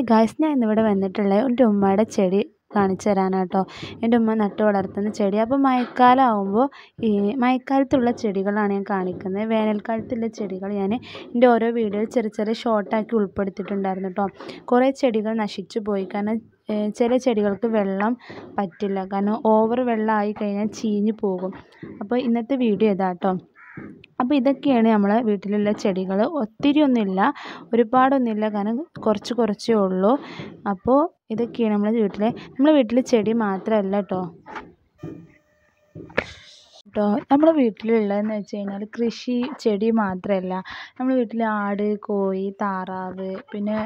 hi guys ഞാൻ ഇന്നിവിടെ വന്നിട്ടുള്ള എൻ്റെ ഉമ്മയുടെ ചെടി കാണിച്ചു തരാനാട്ടോ എൻ്റെ ഉമ്മ നട്ടു വളർത്തുന്ന ചെടി അപ്പോൾ ആകുമ്പോൾ ഈ മഴക്കാലത്തുള്ള ചെടികളാണ് ഞാൻ കാണിക്കുന്നത് വേനൽക്കാലത്തുള്ള ചെടികൾ ഞാൻ എൻ്റെ ഓരോ വീഡിയോയിൽ ചെറിയ ചെറിയ ഷോർട്ടാക്കി ഉൾപ്പെടുത്തിയിട്ടുണ്ടായിരുന്നു കേട്ടോ കുറേ ചെടികൾ നശിച്ചു പോയി കാരണം ചില ചെടികൾക്ക് വെള്ളം പറ്റില്ല കാരണം ഓവർ വെള്ളം ആയി കഴിഞ്ഞാൽ ചീഞ്ഞു പോകും അപ്പോൾ ഇന്നത്തെ വീഡിയോ ഇതാട്ടോ അപ്പോൾ ഇതൊക്കെയാണ് നമ്മളെ വീട്ടിലുള്ള ചെടികൾ ഒത്തിരി ഒന്നുമില്ല ഒരുപാടൊന്നുമില്ല കാരണം കുറച്ച് കുറച്ചേ ഉള്ളൂ അപ്പോൾ ഇതൊക്കെയാണ് നമ്മളെ വീട്ടിലെ നമ്മളെ വീട്ടിൽ ചെടി മാത്രമല്ല കേട്ടോ കേട്ടോ നമ്മുടെ വീട്ടിലുള്ളതെന്ന് വെച്ച് കഴിഞ്ഞാൽ കൃഷി ചെടി മാത്രമല്ല നമ്മൾ വീട്ടിൽ ആട് കോഴി താറാവ് പിന്നെ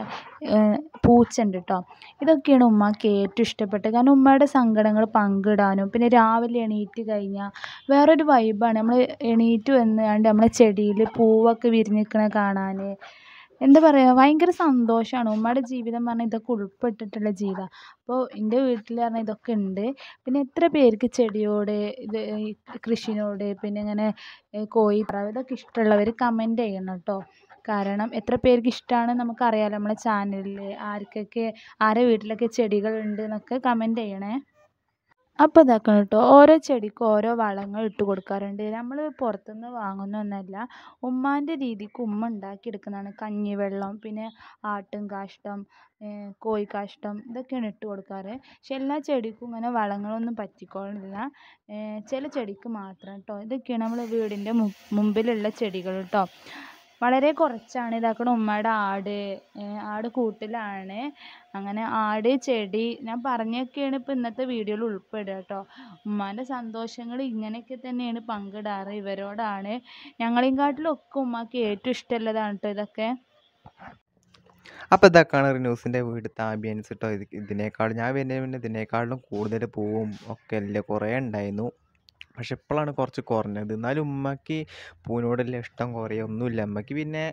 പൂച്ച ഉണ്ട് കേട്ടോ ഇതൊക്കെയാണ് ഉമ്മാക്ക് ഏറ്റവും ഇഷ്ടപ്പെട്ടത് കാരണം ഉമ്മയുടെ സങ്കടങ്ങൾ പങ്കിടാനും പിന്നെ രാവിലെ എണീറ്റ് കഴിഞ്ഞാൽ വേറൊരു വൈബാണ് നമ്മൾ എണീറ്റ് വന്നുകൊണ്ട് നമ്മളെ ചെടിയിൽ പൂവൊക്കെ വിരിഞ്ഞ് നിൽക്കുന്നത് കാണാൻ എന്താ പറയുക ഭയങ്കര സന്തോഷമാണ് ഉമ്മയുടെ ജീവിതം പറഞ്ഞാൽ ഇതൊക്കെ ഉൾപ്പെട്ടിട്ടുള്ള ജീവിതം അപ്പോൾ എൻ്റെ വീട്ടിൽ പറഞ്ഞാൽ ഇതൊക്കെ ഉണ്ട് പിന്നെ എത്ര പേർക്ക് ചെടിയോട് ഇത് കൃഷിനോട് പിന്നെ ഇങ്ങനെ കോഴി താറാവ് ഇതൊക്കെ ഇഷ്ടമുള്ളവർ കമൻറ്റ് ചെയ്യണം കേട്ടോ കാരണം എത്ര പേർക്ക് ഇഷ്ടമാണ് നമുക്കറിയാമല്ലോ നമ്മളെ ചാനലിൽ ആർക്കൊക്കെ ആരുടെ വീട്ടിലൊക്കെ ചെടികളുണ്ട് എന്നൊക്കെ കമൻറ്റ് ചെയ്യണേ അപ്പോൾ ഇതാക്കണം കേട്ടോ ഓരോ ചെടിക്കും ഓരോ വളങ്ങൾ ഇട്ട് കൊടുക്കാറുണ്ട് നമ്മൾ പുറത്തുനിന്ന് ഒന്നല്ല ഉമ്മാൻ്റെ രീതിക്ക് ഉമ്മ കഞ്ഞി വെള്ളം പിന്നെ ആട്ടും കാഷ്ടം കോഴി കാഷ്ടം ഇതൊക്കെയാണ് ഇട്ട് കൊടുക്കാറ് പക്ഷെ എല്ലാ ചെടിക്കും ഇങ്ങനെ വളങ്ങളൊന്നും പറ്റിക്കോളില്ല ചില ചെടിക്ക് മാത്രം കേട്ടോ ഇതൊക്കെയാണ് നമ്മൾ വീടിൻ്റെ മുമ്പിലുള്ള ചെടികൾ കേട്ടോ വളരെ കുറച്ചാണ് ഇതാക്കണ ഉമ്മയുടെ ആട് ആട് കൂട്ടിലാണ് അങ്ങനെ ആട് ചെടി ഞാൻ പറഞ്ഞൊക്കെയാണ് ഇപ്പോൾ ഇന്നത്തെ വീഡിയോയിൽ ഉൾപ്പെടുക കേട്ടോ ഉമ്മാൻ്റെ സന്തോഷങ്ങൾ ഇങ്ങനെയൊക്കെ തന്നെയാണ് പങ്കിടാറ് ഇവരോടാണ് ഞങ്ങളെയും കാട്ടിലൊക്കെ ഉമ്മാക്ക് ഏറ്റവും ഇഷ്ടമുള്ളതാണ് കേട്ടോ ഇതൊക്കെ അപ്പോൾ ഇതൊക്കെയാണ് റിന്യൂസിൻ്റെ വീടുത്തെ ആംബിയൻസ് കേട്ടോ ഇതിനേക്കാളും ഞാൻ പിന്നെ ഇതിനേക്കാളും കൂടുതൽ പൂവും ഒക്കെ അല്ലേ കുറേ ഉണ്ടായിരുന്നു പക്ഷെ ഇപ്പോഴാണ് കുറച്ച് കുറഞ്ഞത് എന്നാലും ഉമ്മയ്ക്ക് പൂവിനോടുള്ള ഇഷ്ടം കുറയുക ഒന്നുമില്ല ഉമ്മയ്ക്ക് പിന്നെ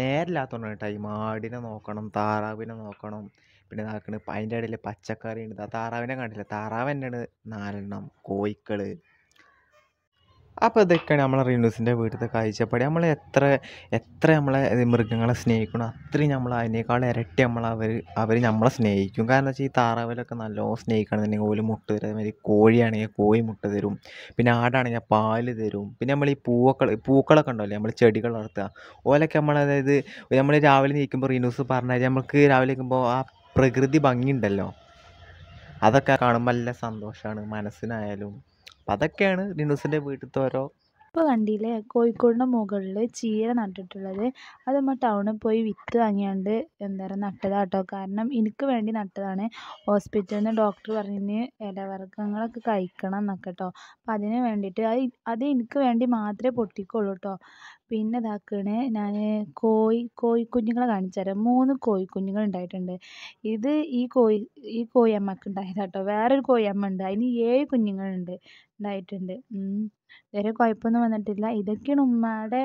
നേരമില്ലാത്തതുകൊണ്ടാണ് ടൈം ആടിനെ നോക്കണം താറാവിനെ നോക്കണം പിന്നെ നടക്കുന്നത് അതിൻ്റെ ഇടയിൽ പച്ചക്കറി ഉണ്ട് താറാവിനെ കണ്ടില്ല താറാവ് തന്നെയാണ് നാലെണ്ണം കോഴിക്കൾ അപ്പോൾ ഇതൊക്കെയാണ് നമ്മളെ റിനൂസിൻ്റെ വീട്ടിലത്തെ കാഴ്ചപ്പാട് നമ്മൾ എത്ര എത്ര നമ്മളെ മൃഗങ്ങളെ സ്നേഹിക്കണം അത്രയും നമ്മൾ അതിനേക്കാൾ ഇരട്ടി നമ്മൾ അവർ അവർ നമ്മളെ സ്നേഹിക്കും കാരണം വെച്ചാൽ ഈ താറാവിലൊക്കെ നല്ലോണം സ്നേഹിക്കണമെന്നുണ്ടെങ്കിൽ ഓല് മുട്ട തരും അതേമാതിരി കോഴിയാണെങ്കിൽ കോഴി മുട്ട തരും പിന്നെ ആടാണെങ്കിൽ പാല് തരും പിന്നെ നമ്മൾ ഈ പൂവൊക്കെ പൂക്കളൊക്കെ ഉണ്ടല്ലോ നമ്മൾ ചെടികൾ വളർത്തുക ഓലൊക്കെ നമ്മൾ അതായത് നമ്മൾ രാവിലെ നീക്കുമ്പോൾ റിനൂസ് പറഞ്ഞാൽ നമുക്ക് രാവിലെ നിൽക്കുമ്പോൾ ആ പ്രകൃതി ഭംഗിയുണ്ടല്ലോ അതൊക്കെ കാണുമ്പോൾ നല്ല സന്തോഷമാണ് മനസ്സിനായാലും അതൊക്കെയാണ് ലിനുസിൻ്റെ വീട്ടിലത്തെ ഓരോ ഇപ്പൊ കണ്ടില്ലേ കോഴിക്കോടിന്റെ മുകളിൽ ചീര നട്ടിട്ടുള്ളത് അത് നമ്മൾ ടൗണിൽ പോയി വിത്ത് വാങ്ങിയാണ്ട് എന്താ പറയുക നട്ടതാട്ടോ കാരണം എനിക്ക് വേണ്ടി നട്ടതാണ് ഹോസ്പിറ്റലിൽ നിന്ന് ഡോക്ടർ പറഞ്ഞിന് ഇലവർഗ്ഗങ്ങളൊക്കെ കഴിക്കണം എന്നൊക്കെ കേട്ടോ അപ്പം അതിന് വേണ്ടിയിട്ട് അത് അത് എനിക്ക് വേണ്ടി മാത്രമേ പൊട്ടിക്കുള്ളൂ കേട്ടോ പിന്നെ ഇതാക്കണേ ഞാൻ കോഴി കോഴിക്കുഞ്ഞുങ്ങളെ കാണിച്ചു തരാം മൂന്ന് കോഴിക്കുഞ്ഞുങ്ങൾ ഉണ്ടായിട്ടുണ്ട് ഇത് ഈ കോഴി ഈ കോഴിയമ്മക്ക് ഉണ്ടായതാണ് കേട്ടോ വേറൊരു കോഴിയമ്മ ഉണ്ട് അതിന് ഏഴ് കുഞ്ഞുങ്ങളുണ്ട് ഉണ്ടായിട്ടുണ്ട് വേറെ കുഴപ്പമൊന്നും വന്നിട്ടില്ല ഇതൊക്കെയാണ് ഉമ്മയുടെ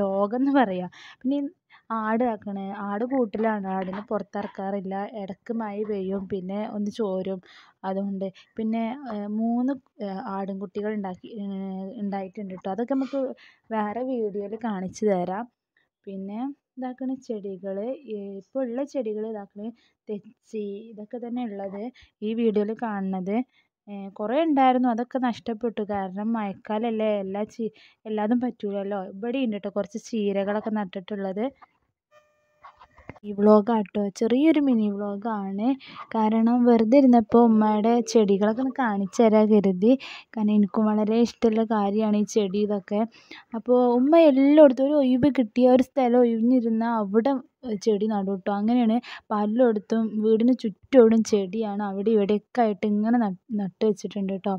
ലോകം എന്ന് പറയുക പിന്നെ ആട് ആക്കണേ ആട് കൂട്ടിലാണ് ആടിനെ പുറത്തിറക്കാറില്ല ഇടക്ക് മഴ പെയ്യും പിന്നെ ഒന്ന് ചോരും അതുകൊണ്ട് പിന്നെ മൂന്ന് ആട്ടിൻകുട്ടികൾ ഉണ്ടാക്കി ഉണ്ടായിട്ടുണ്ട് കേട്ടോ അതൊക്കെ നമുക്ക് വേറെ വീഡിയോയിൽ കാണിച്ചു തരാം പിന്നെ ഇതാക്കണ ചെടികൾ ഇപ്പോൾ ഉള്ള ചെടികൾ ഇതാക്കണ തെച്ചി ഇതൊക്കെ തന്നെ ഉള്ളത് ഈ വീഡിയോയിൽ കാണുന്നത് കുറേ ഉണ്ടായിരുന്നു അതൊക്കെ നഷ്ടപ്പെട്ടു കാരണം മഴക്കാലമല്ലേ എല്ലാ ചീ എല്ലാതും പറ്റൂലല്ലോ ഇവിടെ ഉണ്ട് കേട്ടോ കുറച്ച് ചീരകളൊക്കെ നട്ടിട്ടുള്ളത് ഈ വ്ളോഗാട്ടോ ചെറിയൊരു മിനി വ്ളോഗാണ് കാരണം വെറുതെ ഇരുന്നപ്പോൾ ഉമ്മയുടെ ചെടികളൊക്കെ ഒന്ന് കാണിച്ചു തരാൻ കരുതി കാരണം എനിക്കും വളരെ ഇഷ്ടമുള്ള കാര്യമാണ് ഈ ചെടി ഇതൊക്കെ അപ്പോൾ ഉമ്മ എല്ലായിടത്തും ഒരു ഒഴിവ് കിട്ടിയ ഒരു സ്ഥലം ഒഴിഞ്ഞിരുന്ന അവിടെ ചെടി നടുട്ടോ അങ്ങനെയാണ് പലയിടത്തും വീടിന് ചുറ്റോടും ചെടിയാണ് അവിടെ ഇവിടെയൊക്കെ ആയിട്ട് ഇങ്ങനെ നട്ട് വെച്ചിട്ടുണ്ട് കേട്ടോ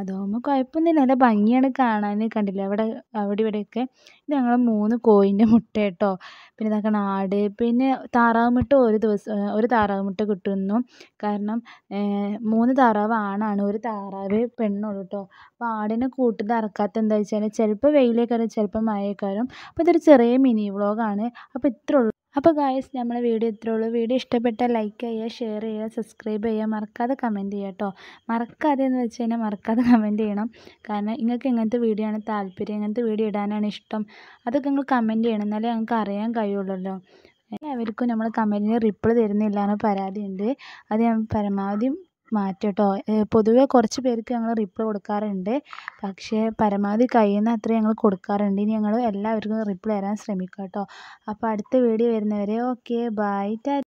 അതാകുമ്പോൾ കുഴപ്പമൊന്നുമില്ല നല്ല ഭംഗിയാണ് കാണാൻ കണ്ടില്ലേ അവിടെ അവിടെ ഇവിടെയൊക്കെ ഇത് ഞങ്ങൾ മൂന്ന് കോഴിൻ്റെ മുട്ട കേട്ടോ പിന്നെ നമുക്ക് നാട് പിന്നെ താറാവ് മുട്ട ഒരു ദിവസം ഒരു താറാവ് മുട്ട കിട്ടുന്നു കാരണം മൂന്ന് താറാവ് ആണാണ് ഒരു താറാവ് പെണ്ണുള്ളൂ കേട്ടോ അപ്പോൾ ആടിനെ കൂട്ടിൽ ഇറക്കാത്ത എന്താ വെച്ചാൽ ചിലപ്പോൾ വെയിലേക്കാരം ചിലപ്പോൾ മഴയേക്കാരം അപ്പോൾ ഇതൊരു ചെറിയ മിനി വ്ളോഗാണ് അപ്പോൾ ഇത്രേ അപ്പോൾ ഗായസ് നമ്മളെ വീഡിയോ ഇത്രേ ഉള്ളൂ വീഡിയോ ഇഷ്ടപ്പെട്ട ലൈക്ക് ചെയ്യുക ഷെയർ ചെയ്യുക സബ്സ്ക്രൈബ് ചെയ്യുക മറക്കാതെ കമൻറ്റ് ചെയ്യുക കേട്ടോ മറക്കാതെ എന്ന് വെച്ച് കഴിഞ്ഞാൽ മറക്കാതെ കമൻറ്റ് ചെയ്യണം കാരണം നിങ്ങൾക്ക് എങ്ങനത്തെ വീഡിയോ ആണ് താല്പര്യം എങ്ങനത്തെ വീഡിയോ ഇടാനാണ് ഇഷ്ടം അതൊക്കെ നിങ്ങൾ കമൻറ്റ് ചെയ്യണം എന്നാലേ ഞങ്ങൾക്ക് അറിയാൻ കഴിയുള്ളല്ലോ എല്ലാവർക്കും നമ്മൾ കമൻറ്റിന് റിപ്ലൈ തരുന്നില്ല എന്ന് പരാതിയുണ്ട് അത് ഞാൻ പരമാവധി മാറ്റും കേട്ടോ പൊതുവേ കുറച്ച് പേർക്ക് ഞങ്ങൾ റിപ്ലൈ കൊടുക്കാറുണ്ട് പക്ഷേ പരമാവധി കഴിയുന്ന അത്രയും ഞങ്ങൾ കൊടുക്കാറുണ്ട് ഇനി ഞങ്ങൾ എല്ലാവർക്കും റിപ്ലൈ തരാൻ ശ്രമിക്കാം കേട്ടോ അപ്പോൾ അടുത്ത വീഡിയോ വരെ ഓക്കെ ബൈ ടാ